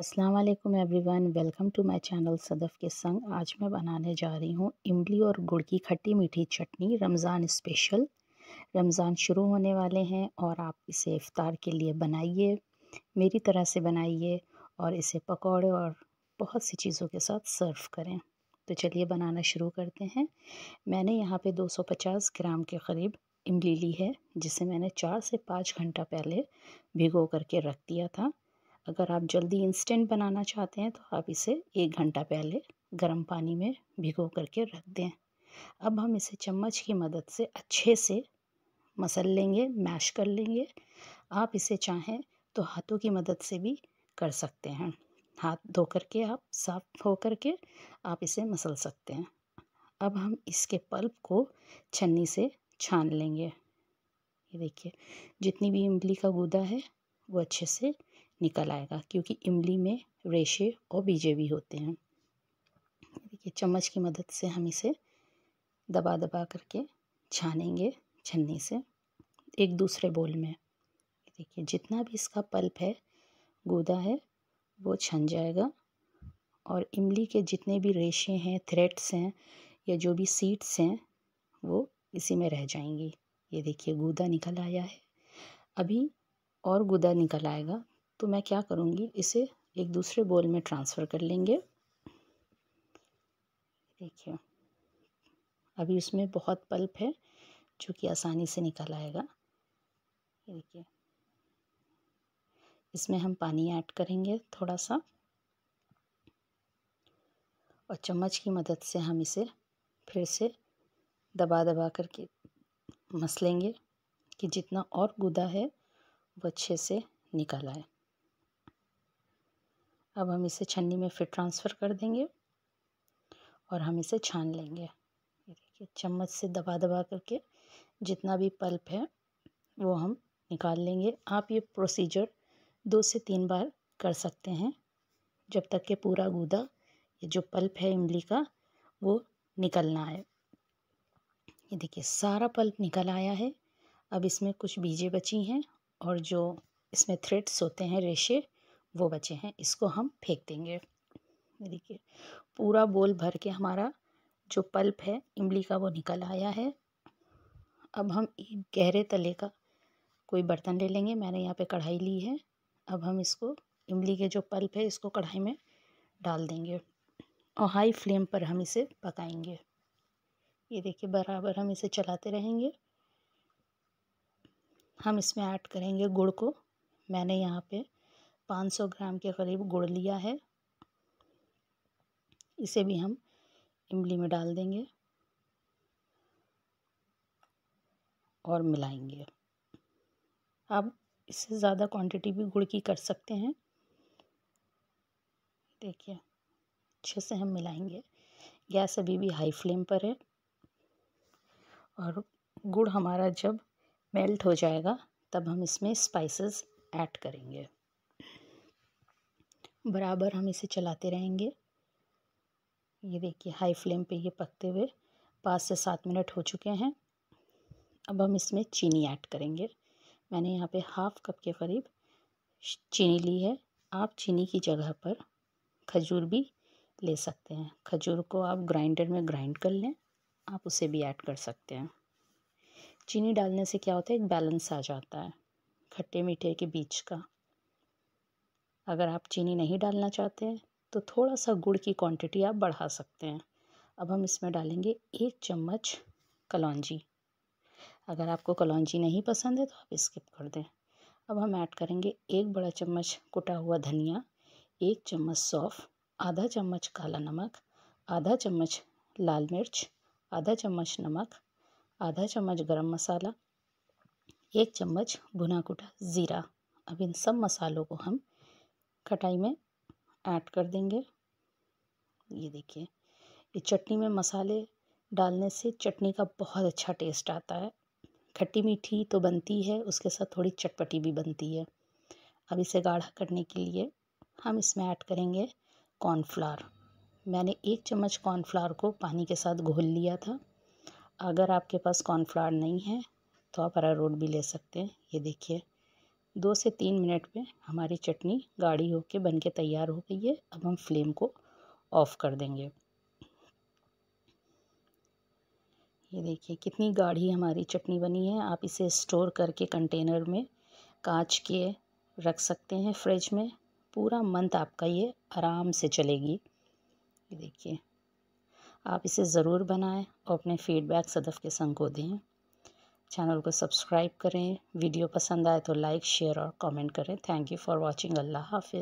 अस्सलाम वालेकुम everyone welcome to my channel Sadaf के संग आज मैं बनाने जा रही हूँ इमली और गुड़ की खट्टी मीठी चटनी रमज़ान स्पेशल रमज़ान शुरू होने वाले हैं और आप इसे इफ़ार के लिए बनाइए मेरी तरह से बनाइए और इसे पकौड़े और बहुत सी चीज़ों के साथ सर्व करें तो चलिए बनाना शुरू करते हैं मैंने यहाँ पे 250 ग्राम के करीब इमली ली है जिसे मैंने चार से पाँच घंटा पहले भिगो करके रख दिया था अगर आप जल्दी इंस्टेंट बनाना चाहते हैं तो आप इसे एक घंटा पहले गर्म पानी में भिगो करके रख दें अब हम इसे चम्मच की मदद से अच्छे से मसल लेंगे मैश कर लेंगे आप इसे चाहें तो हाथों की मदद से भी कर सकते हैं हाथ धो करके आप साफ हो करके आप इसे मसल सकते हैं अब हम इसके पल्प को छन्नी से छान लेंगे ये देखिए जितनी भी इमली का गूदा है वो अच्छे से निकल आएगा क्योंकि इमली में रेशे और बीजे भी होते हैं देखिए चम्मच की मदद से हम इसे दबा दबा करके छानेंगे छन्नी से एक दूसरे बोल में देखिए जितना भी इसका पल्प है गूदा है वो छन जाएगा और इमली के जितने भी रेशे हैं थ्रेड्स हैं या जो भी सीड्स हैं वो इसी में रह जाएंगी ये देखिए गूदा निकल आया है अभी और गूदा निकल आएगा तो मैं क्या करूँगी इसे एक दूसरे बोल में ट्रांसफ़र कर लेंगे देखिए अभी उसमें बहुत पल्प है जो कि आसानी से निकल आएगा देखिए इसमें हम पानी ऐड करेंगे थोड़ा सा और चम्मच की मदद से हम इसे फिर से दबा दबा करके मसलेंगे कि जितना और गुदा है वो अच्छे से निकल आए अब हम इसे छन्नी में फिर ट्रांसफ़र कर देंगे और हम इसे छान लेंगे देखिए चम्मच से दबा दबा करके जितना भी पल्प है वो हम निकाल लेंगे आप ये प्रोसीजर दो से तीन बार कर सकते हैं जब तक के पूरा गूदा ये जो पल्प है इमली का वो निकलना है ये देखिए सारा पल्प निकल आया है अब इसमें कुछ बीजें बची हैं और जो इसमें थ्रेड्स होते हैं रेशे वो बचे हैं इसको हम फेंक देंगे देखिए पूरा बोल भर के हमारा जो पल्प है इमली का वो निकल आया है अब हम एक गहरे तले का कोई बर्तन ले लेंगे मैंने यहाँ पे कढ़ाई ली है अब हम इसको इमली के जो पल्प है इसको कढ़ाई में डाल देंगे और हाई फ्लेम पर हम इसे पकाएंगे ये देखिए बराबर हम इसे चलाते रहेंगे हम इसमें ऐड करेंगे गुड़ को मैंने यहाँ पे पाँच सौ ग्राम के करीब गुड़ लिया है इसे भी हम इमली में डाल देंगे और मिलाएंगे आप इससे ज़्यादा क्वांटिटी भी गुड़ की कर सकते हैं देखिए अच्छे से हम मिलाएंगे गैस अभी भी हाई फ्लेम पर है और गुड़ हमारा जब मेल्ट हो जाएगा तब हम इसमें स्पाइसेस ऐड करेंगे बराबर हम इसे चलाते रहेंगे ये देखिए हाई फ्लेम पे ये पकते हुए पाँच से सात मिनट हो चुके हैं अब हम इसमें चीनी ऐड करेंगे मैंने यहाँ पे हाफ़ कप के करीब चीनी ली है आप चीनी की जगह पर खजूर भी ले सकते हैं खजूर को आप ग्राइंडर में ग्राइंड कर लें आप उसे भी ऐड कर सकते हैं चीनी डालने से क्या होता है एक बैलेंस आ जाता है खट्टे मीठे के बीच का अगर आप चीनी नहीं डालना चाहते हैं तो थोड़ा सा गुड़ की क्वांटिटी आप बढ़ा सकते हैं अब हम इसमें डालेंगे एक चम्मच कलौजी अगर आपको कलौंजी नहीं पसंद है तो आप स्किप कर दें अब हम ऐड करेंगे एक बड़ा चम्मच कुटा हुआ धनिया एक चम्मच सौफ आधा चम्मच काला नमक आधा चम्मच लाल मिर्च आधा चम्मच नमक आधा चम्मच गरम मसाला एक चम्मच भुना कुटा ज़ीरा अब इन सब मसालों को हम खटाई में ऐड कर देंगे ये देखिए ये चटनी में मसाले डालने से चटनी का बहुत अच्छा टेस्ट आता है खट्टी मीठी तो बनती है उसके साथ थोड़ी चटपटी भी बनती है अब इसे गाढ़ा करने के लिए हम इसमें ऐड करेंगे कॉर्नफ्लावर मैंने एक चम्मच कॉर्नफ्लावर को पानी के साथ घोल लिया था अगर आपके पास कॉर्नफ्लावर नहीं है तो आप अरारोट भी ले सकते हैं ये देखिए दो से तीन मिनट में हमारी चटनी गाढ़ी होके बन के तैयार हो गई है अब हम फ्लेम को ऑफ़ कर देंगे ये देखिए कितनी गाढ़ी हमारी चटनी बनी है आप इसे स्टोर करके कंटेनर में कांच के रख सकते हैं फ्रिज में पूरा मंथ आपका ये आराम से चलेगी ये देखिए आप इसे ज़रूर बनाएं और अपने फीडबैक सदफ़ के संग को दें चैनल को सब्सक्राइब करें वीडियो पसंद आए तो लाइक शेयर और कमेंट करें थैंक यू फॉर वाचिंग अल्लाह हाफिज़